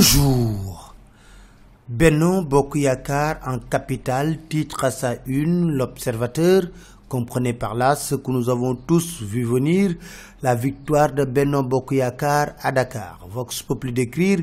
Bonjour. Benon Bokuyakar en capitale titre à sa une L'Observateur. Comprenez par là ce que nous avons tous vu venir, la victoire de Benon Bokuyakar à Dakar. Vox Populi décrire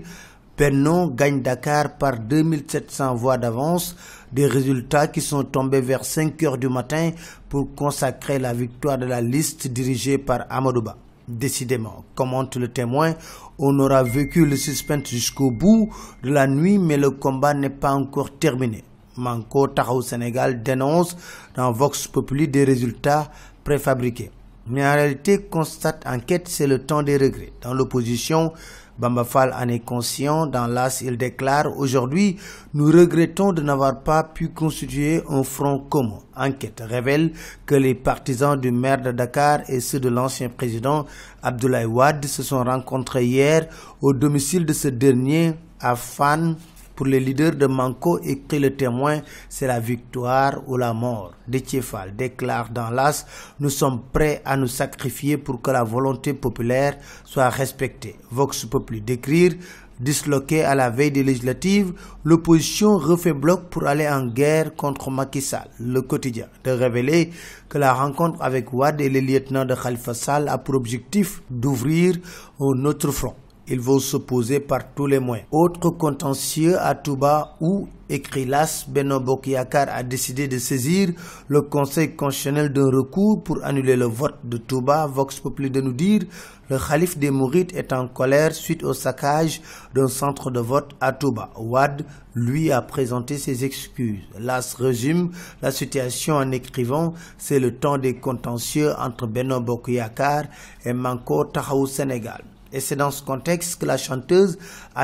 Benon gagne Dakar par 2700 voix d'avance, des résultats qui sont tombés vers 5 heures du matin pour consacrer la victoire de la liste dirigée par Amadouba. Décidément, commente le témoin, on aura vécu le suspense jusqu'au bout de la nuit, mais le combat n'est pas encore terminé. Manco au Sénégal dénonce dans Vox Populi des résultats préfabriqués. Mais en réalité, constate enquête, c'est le temps des regrets. Dans l'opposition, Bambafal en est conscient. Dans l'AS, il déclare Aujourd'hui, nous regrettons de n'avoir pas pu constituer un front commun. Enquête révèle que les partisans du maire de Dakar et ceux de l'ancien président Abdoulaye Wade se sont rencontrés hier au domicile de ce dernier à Fan pour les leaders de Manco, écrit le témoin, c'est la victoire ou la mort. Tiefal déclare dans l'As, nous sommes prêts à nous sacrifier pour que la volonté populaire soit respectée. Vox Populi décrire disloqué à la veille des législatives, l'opposition refait bloc pour aller en guerre contre Macky Sall. Le quotidien de révéler que la rencontre avec Wad et les lieutenants de Khalifa Sall a pour objectif d'ouvrir un autre front. Ils vont s'opposer par tous les moyens. Autre contentieux à Touba où écrit Ekrilas Yakar a décidé de saisir le Conseil constitutionnel de recours pour annuler le vote de Touba. Vox Populi de nous dire le calife des Mourites est en colère suite au saccage d'un centre de vote à Touba. Ouad, lui, a présenté ses excuses. L'AS résume la situation en écrivant « C'est le temps des contentieux entre Benobokyakar et Manko Tahou Sénégal ». Et c'est dans ce contexte que la chanteuse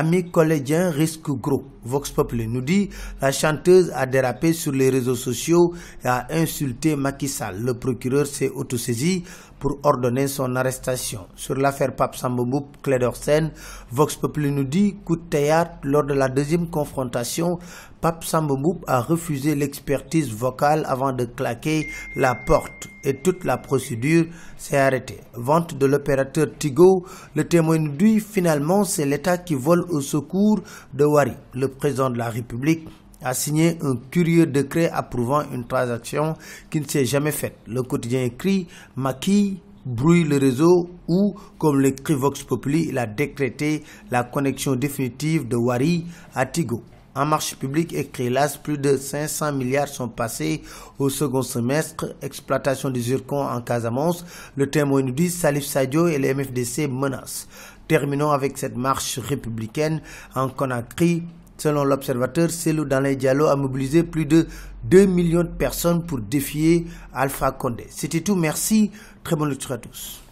mis Collégien risque gros. Vox Populi nous dit la chanteuse a dérapé sur les réseaux sociaux et a insulté Macky Sall. Le procureur s'est autosaisi pour ordonner son arrestation. Sur l'affaire Pape Sambobou, Clé Sen, Vox Populi nous dit coup de théâtre lors de la deuxième confrontation. Pape Sambobou a refusé l'expertise vocale avant de claquer la porte et toute la procédure s'est arrêtée. Vente de l'opérateur Tigo, le témoin nous dit finalement c'est l'État qui vole au secours de Wari. Le président de la République a signé un curieux décret approuvant une transaction qui ne s'est jamais faite. Le quotidien écrit Maquis brouille le réseau ou, comme l'écrit Vox Populi, il a décrété la connexion définitive de Wari à Tigo. En marche publique écrit l'AS, plus de 500 milliards sont passés au second semestre. Exploitation des zircons en Casamance. Le témoin nous dit Salif Sadio et les MFDC menacent. Terminons avec cette marche républicaine en Conakry. Selon l'observateur, dans les Diallo a mobilisé plus de 2 millions de personnes pour défier Alpha Condé. C'était tout, merci, très bonne lecture à tous.